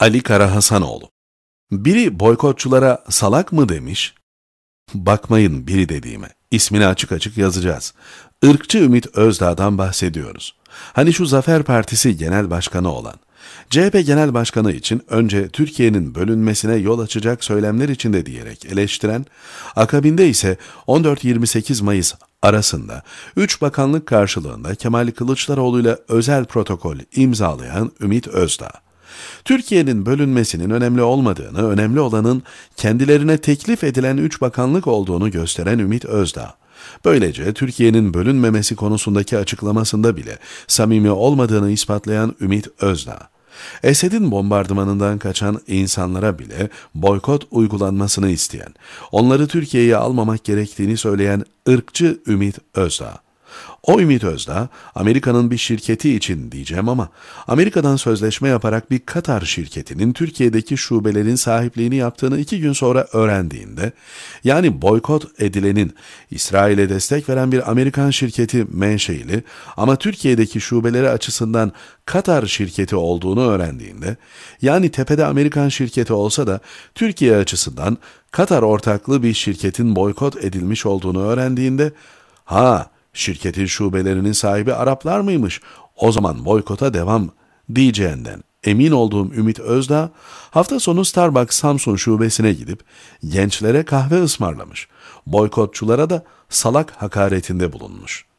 Ali Kara Hasanoğlu, Biri boykotçulara salak mı demiş? Bakmayın biri dediğime. İsmini açık açık yazacağız. Irkçı Ümit Özdağ'dan bahsediyoruz. Hani şu Zafer Partisi Genel Başkanı olan. CHP Genel Başkanı için önce Türkiye'nin bölünmesine yol açacak söylemler içinde diyerek eleştiren, akabinde ise 14-28 Mayıs arasında 3 bakanlık karşılığında Kemal Kılıçdaroğlu ile özel protokol imzalayan Ümit Özdağ. Türkiye'nin bölünmesinin önemli olmadığını, önemli olanın kendilerine teklif edilen üç bakanlık olduğunu gösteren Ümit Özdağ. Böylece Türkiye'nin bölünmemesi konusundaki açıklamasında bile samimi olmadığını ispatlayan Ümit Özdağ. Esed'in bombardımanından kaçan insanlara bile boykot uygulanmasını isteyen, onları Türkiye'ye almamak gerektiğini söyleyen ırkçı Ümit Özdağ. O Ümit Özdağ, Amerika'nın bir şirketi için diyeceğim ama Amerika'dan sözleşme yaparak bir Katar şirketinin Türkiye'deki şubelerin sahipliğini yaptığını iki gün sonra öğrendiğinde, yani boykot edilenin İsrail'e destek veren bir Amerikan şirketi menşeili ama Türkiye'deki şubeleri açısından Katar şirketi olduğunu öğrendiğinde, yani tepede Amerikan şirketi olsa da Türkiye açısından Katar ortaklı bir şirketin boykot edilmiş olduğunu öğrendiğinde, ha Şirketin şubelerinin sahibi Araplar mıymış? O zaman boykota devam diyeceğinden emin olduğum Ümit Özda hafta sonu Starbucks Samsun şubesine gidip gençlere kahve ısmarlamış. Boykotçulara da salak hakaretinde bulunmuş.''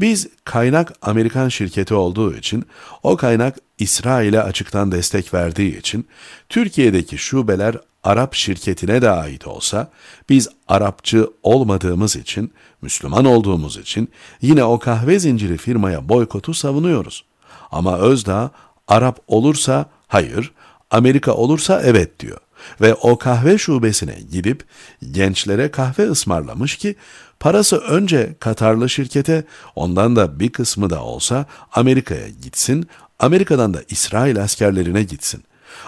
Biz kaynak Amerikan şirketi olduğu için, o kaynak İsrail'e açıktan destek verdiği için, Türkiye'deki şubeler Arap şirketine de ait olsa, biz Arapçı olmadığımız için, Müslüman olduğumuz için yine o kahve zinciri firmaya boykotu savunuyoruz. Ama Özdağ Arap olursa hayır, Amerika olursa evet diyor ve o kahve şubesine gidip gençlere kahve ısmarlamış ki parası önce Katarlı şirkete ondan da bir kısmı da olsa Amerika'ya gitsin, Amerika'dan da İsrail askerlerine gitsin.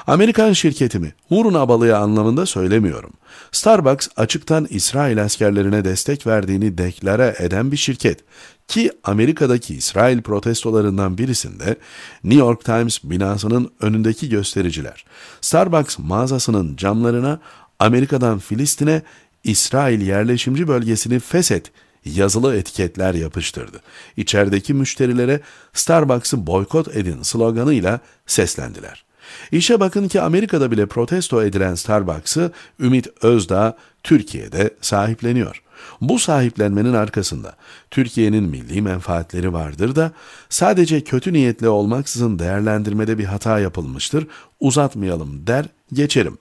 Amerikan şirketimi uğruna balıya anlamında söylemiyorum. Starbucks açıktan İsrail askerlerine destek verdiğini deklare eden bir şirket ki Amerika'daki İsrail protestolarından birisinde New York Times binasının önündeki göstericiler Starbucks mağazasının camlarına Amerika'dan Filistin'e İsrail yerleşimci bölgesini feshet yazılı etiketler yapıştırdı. İçerideki müşterilere Starbucks'ı boykot edin sloganıyla seslendiler. İşe bakın ki Amerika'da bile protesto edilen Starbucks'ı Ümit Özdağ Türkiye'de sahipleniyor. Bu sahiplenmenin arkasında Türkiye'nin milli menfaatleri vardır da sadece kötü niyetle olmaksızın değerlendirmede bir hata yapılmıştır, uzatmayalım der geçerim.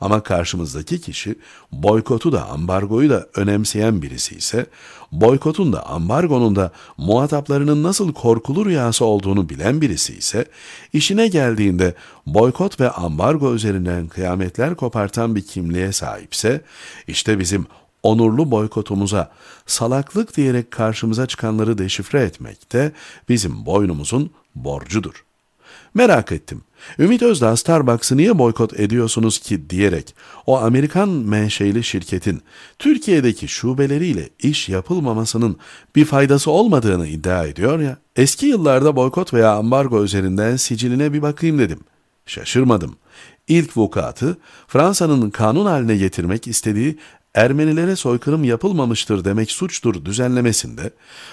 Ama karşımızdaki kişi boykotu da ambargoyu da önemseyen birisi ise boykotun da ambargonun da muhataplarının nasıl korkulu rüyası olduğunu bilen birisi ise işine geldiğinde boykot ve ambargo üzerinden kıyametler kopartan bir kimliğe sahipse işte bizim onurlu boykotumuza salaklık diyerek karşımıza çıkanları deşifre etmek de bizim boynumuzun borcudur. Merak ettim. Ümit Özdağ Starbucks'ı niye boykot ediyorsunuz ki diyerek o Amerikan menşeli şirketin Türkiye'deki şubeleriyle iş yapılmamasının bir faydası olmadığını iddia ediyor ya. Eski yıllarda boykot veya ambargo üzerinden siciline bir bakayım dedim. Şaşırmadım. İlk vukuatı Fransa'nın kanun haline getirmek istediği Ermenilere soykırım yapılmamıştır demek suçtur düzenlemesinde,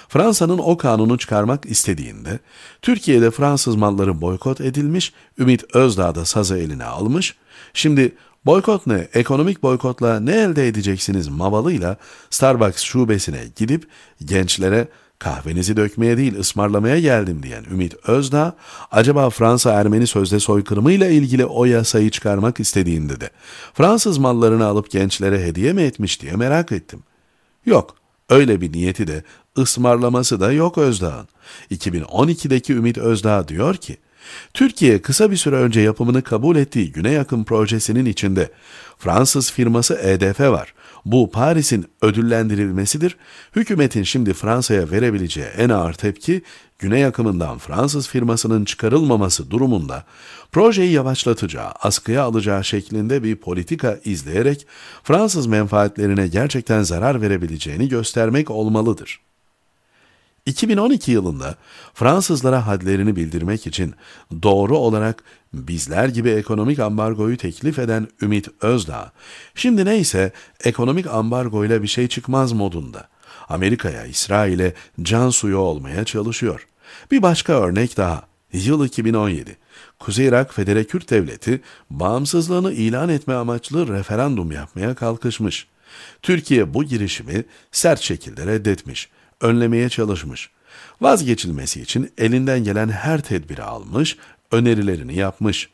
Fransa'nın o kanunu çıkarmak istediğinde, Türkiye'de Fransız malları boykot edilmiş, Ümit Özdağ da sazı eline almış, şimdi boykot ne, ekonomik boykotla ne elde edeceksiniz mavalıyla Starbucks şubesine gidip gençlere kahvenizi dökmeye değil ısmarlamaya geldim diyen Ümit Özdağ, acaba Fransa-Ermeni sözde soykırımıyla ilgili o yasayı çıkarmak istediğinde de Fransız mallarını alıp gençlere hediye mi etmiş diye merak ettim. Yok, öyle bir niyeti de ısmarlaması da yok Özdağ'ın. 2012'deki Ümit Özdağ diyor ki, Türkiye kısa bir süre önce yapımını kabul ettiği Güney Akım projesinin içinde Fransız firması EDF var. Bu Paris'in ödüllendirilmesidir. Hükümetin şimdi Fransa'ya verebileceği en ağır tepki güney akımından Fransız firmasının çıkarılmaması durumunda projeyi yavaşlatacağı, askıya alacağı şeklinde bir politika izleyerek Fransız menfaatlerine gerçekten zarar verebileceğini göstermek olmalıdır. 2012 yılında Fransızlara hadlerini bildirmek için doğru olarak bizler gibi ekonomik ambargoyu teklif eden Ümit Özdağ, şimdi neyse ekonomik ambargoyla bir şey çıkmaz modunda. Amerika'ya, İsrail'e can suyu olmaya çalışıyor. Bir başka örnek daha. Yıl 2017. Kuzey Irak Federe Kürt Devleti bağımsızlığını ilan etme amaçlı referandum yapmaya kalkışmış. Türkiye bu girişimi sert şekilde reddetmiş önlemeye çalışmış. Vazgeçilmesi için elinden gelen her tedbiri almış, önerilerini yapmış.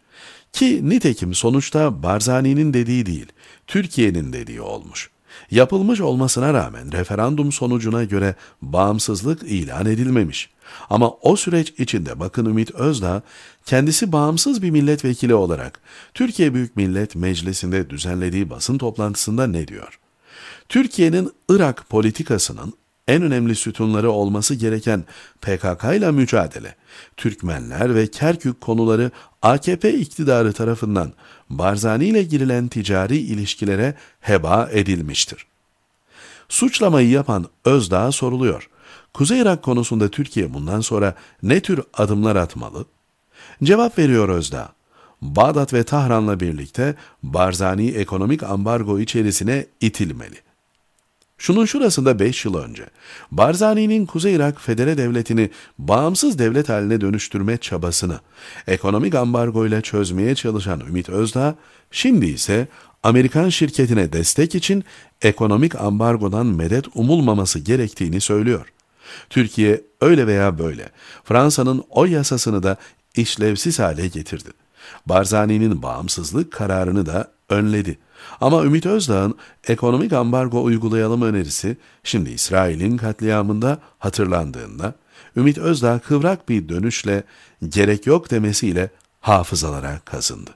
Ki nitekim sonuçta Barzani'nin dediği değil, Türkiye'nin dediği olmuş. Yapılmış olmasına rağmen referandum sonucuna göre bağımsızlık ilan edilmemiş. Ama o süreç içinde bakın Ümit Özdağ kendisi bağımsız bir milletvekili olarak Türkiye Büyük Millet Meclisi'nde düzenlediği basın toplantısında ne diyor? Türkiye'nin Irak politikasının en önemli sütunları olması gereken PKK ile mücadele, Türkmenler ve Kerkük konuları AKP iktidarı tarafından Barzani ile girilen ticari ilişkilere heba edilmiştir. Suçlamayı yapan Özdağ soruluyor. Kuzey Irak konusunda Türkiye bundan sonra ne tür adımlar atmalı? Cevap veriyor Özdağ. Bağdat ve Tahran'la birlikte Barzani ekonomik ambargo içerisine itilmeli. Şunun şurasında 5 yıl önce Barzani'nin Kuzey Irak Federe Devleti'ni bağımsız devlet haline dönüştürme çabasını ekonomik ambargoyla çözmeye çalışan Ümit Özdağ, şimdi ise Amerikan şirketine destek için ekonomik ambargodan medet umulmaması gerektiğini söylüyor. Türkiye öyle veya böyle Fransa'nın o yasasını da işlevsiz hale getirdi. Barzani'nin bağımsızlık kararını da önledi.'' Ama Ümit Özdağ'ın ekonomik ambargo uygulayalım önerisi şimdi İsrail'in katliamında hatırlandığında Ümit Özdağ kıvrak bir dönüşle gerek yok demesiyle hafızalara kazındı.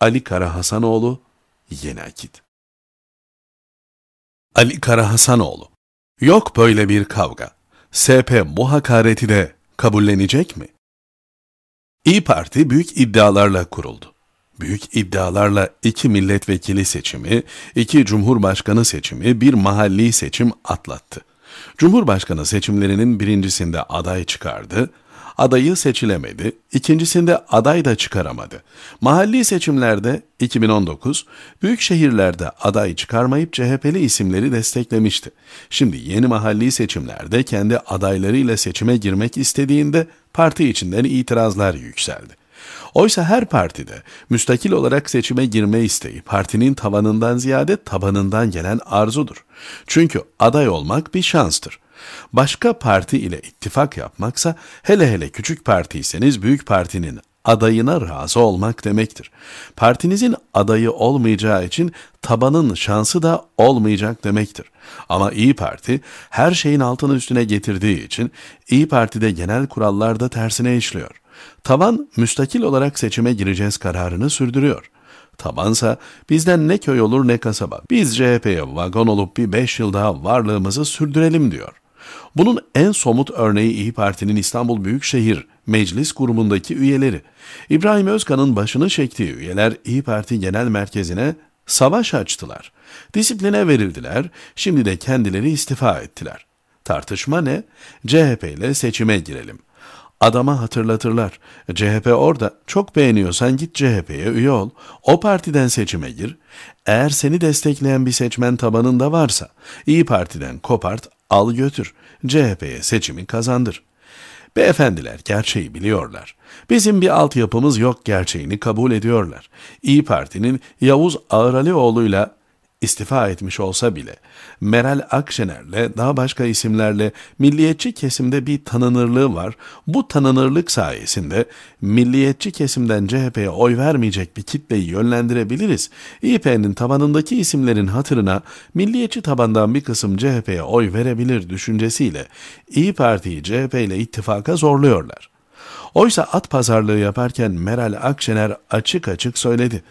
Ali Kara Hasanoğlu Yeni Akit Ali Kara Hasanoğlu Yok böyle bir kavga. SP bu hakareti de kabullenecek mi? İyi Parti büyük iddialarla kuruldu büyük iddialarla iki milletvekili seçimi, iki cumhurbaşkanı seçimi, bir mahalli seçim atlattı. Cumhurbaşkanı seçimlerinin birincisinde aday çıkardı, adayı seçilemedi, ikincisinde aday da çıkaramadı. Mahalli seçimlerde 2019, büyük şehirlerde aday çıkarmayıp CHP'li isimleri desteklemişti. Şimdi yeni mahalli seçimlerde kendi adaylarıyla seçime girmek istediğinde parti içinden itirazlar yükseldi. Oysa her partide müstakil olarak seçime girme isteği partinin tavanından ziyade tabanından gelen arzudur. Çünkü aday olmak bir şanstır. Başka parti ile ittifak yapmaksa hele hele küçük partiyseniz büyük partinin adayına razı olmak demektir. Partinizin adayı olmayacağı için tabanın şansı da olmayacak demektir. Ama İyi Parti her şeyin altını üstüne getirdiği için İyi Parti'de genel kurallarda tersine işliyor. Taban müstakil olarak seçime gireceğiz kararını sürdürüyor. Tabansa bizden ne köy olur ne kasaba. Biz CHP'ye vagon olup bir beş yıl daha varlığımızı sürdürelim diyor. Bunun en somut örneği İyi Parti'nin İstanbul Büyükşehir Meclis Kurumundaki üyeleri. İbrahim Özkan'ın başını çektiği üyeler İyi Parti Genel Merkezi'ne savaş açtılar. Disipline verildiler, şimdi de kendileri istifa ettiler. Tartışma ne? CHP ile seçime girelim.'' Adama hatırlatırlar. CHP orada. Çok beğeniyorsan git CHP'ye üye ol. O partiden seçime gir. Eğer seni destekleyen bir seçmen tabanında varsa İyi Parti'den kopart, al götür. CHP'ye seçimi kazandır. Beyefendiler gerçeği biliyorlar. Bizim bir altyapımız yok gerçeğini kabul ediyorlar. İyi Parti'nin Yavuz Ağralioğlu'yla istifa etmiş olsa bile Meral Akşener'le daha başka isimlerle milliyetçi kesimde bir tanınırlığı var. Bu tanınırlık sayesinde milliyetçi kesimden CHP'ye oy vermeyecek bir kitleyi yönlendirebiliriz. İP'nin tabanındaki isimlerin hatırına milliyetçi tabandan bir kısım CHP'ye oy verebilir düşüncesiyle İYİ Parti'yi CHP ile ittifaka zorluyorlar. Oysa at pazarlığı yaparken Meral Akşener açık açık söyledi.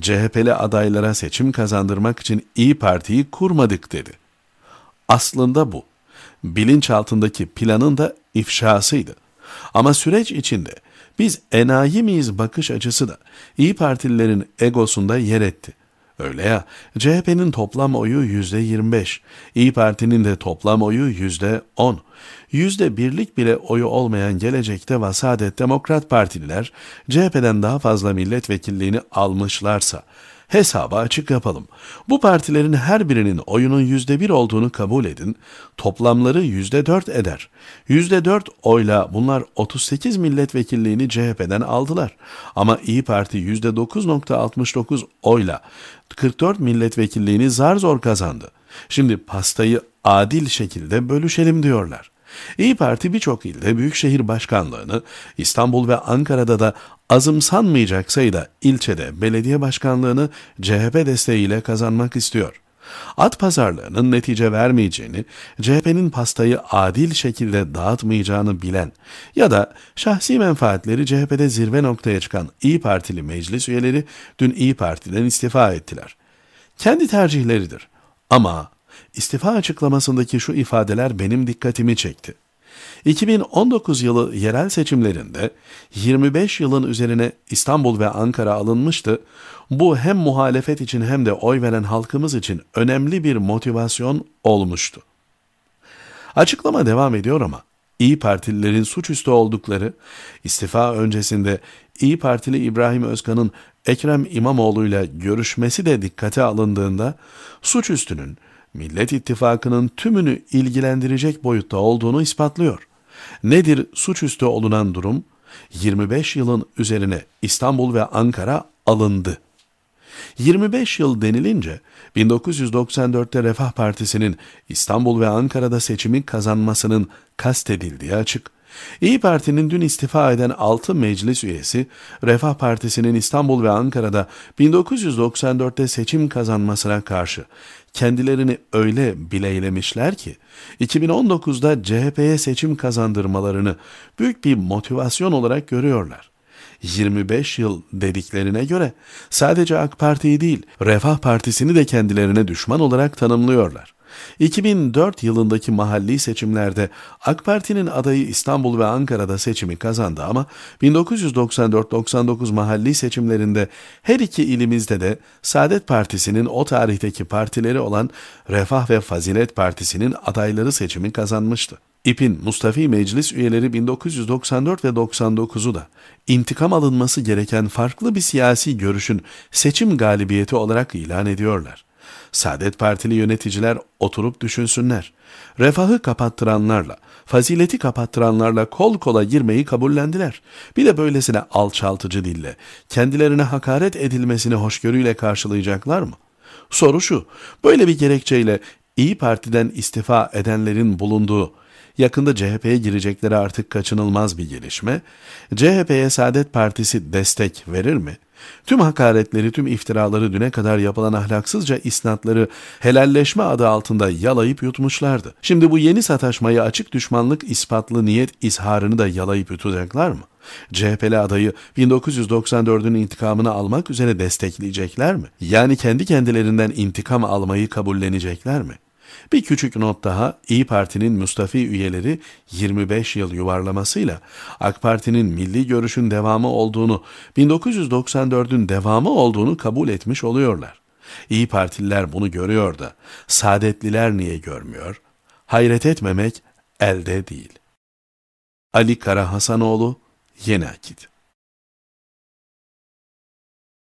CHP'li adaylara seçim kazandırmak için İyi Parti'yi kurmadık dedi. Aslında bu bilinçaltındaki planın da ifşasıydı. Ama süreç içinde biz enayi miyiz bakış açısı da İyi Partililerin egosunda yer etti. Öyle ya, CHP'nin toplam oyu yüzde %25, İyi Parti'nin de toplam oyu yüzde %10. Yüzde birlik bile oyu olmayan gelecekte Vasadet Demokrat Partililer CHP'den daha fazla milletvekilliğini almışlarsa, Hesabı açık yapalım. Bu partilerin her birinin oyunun yüzde bir olduğunu kabul edin. Toplamları yüzde dört eder. Yüzde dört oyla bunlar 38 milletvekilliğini CHP'den aldılar. Ama İyi Parti yüzde %9.69 oyla 44 milletvekilliğini zar zor kazandı. Şimdi pastayı adil şekilde bölüşelim diyorlar. İyi Parti birçok ilde büyükşehir başkanlığını, İstanbul ve Ankara'da da azımsanmayacak sayıda ilçede belediye başkanlığını CHP desteğiyle kazanmak istiyor. At pazarlığının netice vermeyeceğini, CHP'nin pastayı adil şekilde dağıtmayacağını bilen ya da şahsi menfaatleri CHP'de zirve noktaya çıkan İyi Partili meclis üyeleri dün İyi Parti'den istifa ettiler. Kendi tercihleridir. Ama istifa açıklamasındaki şu ifadeler benim dikkatimi çekti. 2019 yılı yerel seçimlerinde 25 yılın üzerine İstanbul ve Ankara alınmıştı. Bu hem muhalefet için hem de oy veren halkımız için önemli bir motivasyon olmuştu. Açıklama devam ediyor ama İyi Partililerin suçüstü oldukları, istifa öncesinde İyi Partili İbrahim Özkan'ın Ekrem İmamoğlu ile görüşmesi de dikkate alındığında suçüstünün Millet İttifakı'nın tümünü ilgilendirecek boyutta olduğunu ispatlıyor. Nedir suçüstü olunan durum? 25 yılın üzerine İstanbul ve Ankara alındı. 25 yıl denilince 1994'te Refah Partisi'nin İstanbul ve Ankara'da seçimi kazanmasının kastedildiği açık. İyi Parti'nin dün istifa eden 6 meclis üyesi, Refah Partisi'nin İstanbul ve Ankara'da 1994'te seçim kazanmasına karşı kendilerini öyle bileylemişler ki 2019'da CHP'ye seçim kazandırmalarını büyük bir motivasyon olarak görüyorlar. 25 yıl dediklerine göre sadece AK Parti'yi değil Refah Partisi'ni de kendilerine düşman olarak tanımlıyorlar. 2004 yılındaki mahalli seçimlerde AK Parti'nin adayı İstanbul ve Ankara'da seçimi kazandı ama 1994-99 mahalli seçimlerinde her iki ilimizde de Saadet Partisi'nin o tarihteki partileri olan Refah ve Fazilet Partisi'nin adayları seçimi kazanmıştı. İp'in Mustafi Meclis üyeleri 1994 ve 99'u da intikam alınması gereken farklı bir siyasi görüşün seçim galibiyeti olarak ilan ediyorlar. Saadet Partili yöneticiler oturup düşünsünler. Refahı kapattıranlarla, fazileti kapattıranlarla kol kola girmeyi kabullendiler. Bir de böylesine alçaltıcı dille, kendilerine hakaret edilmesini hoşgörüyle karşılayacaklar mı? Soru şu, böyle bir gerekçeyle İyi Parti'den istifa edenlerin bulunduğu, yakında CHP'ye girecekleri artık kaçınılmaz bir gelişme, CHP'ye Saadet Partisi destek verir mi? Tüm hakaretleri, tüm iftiraları düne kadar yapılan ahlaksızca isnatları helalleşme adı altında yalayıp yutmuşlardı. Şimdi bu yeni sataşmayı açık düşmanlık ispatlı niyet izharını da yalayıp yutacaklar mı? CHP'li adayı 1994'ün intikamını almak üzere destekleyecekler mi? Yani kendi kendilerinden intikam almayı kabullenecekler mi? Bir küçük not daha, İyi Parti'nin Mustafi üyeleri 25 yıl yuvarlamasıyla AK Parti'nin milli görüşün devamı olduğunu, 1994'ün devamı olduğunu kabul etmiş oluyorlar. İyi Partililer bunu görüyor da, Saadetliler niye görmüyor? Hayret etmemek elde değil. Ali Kara Hasanoğlu, Yeni Akit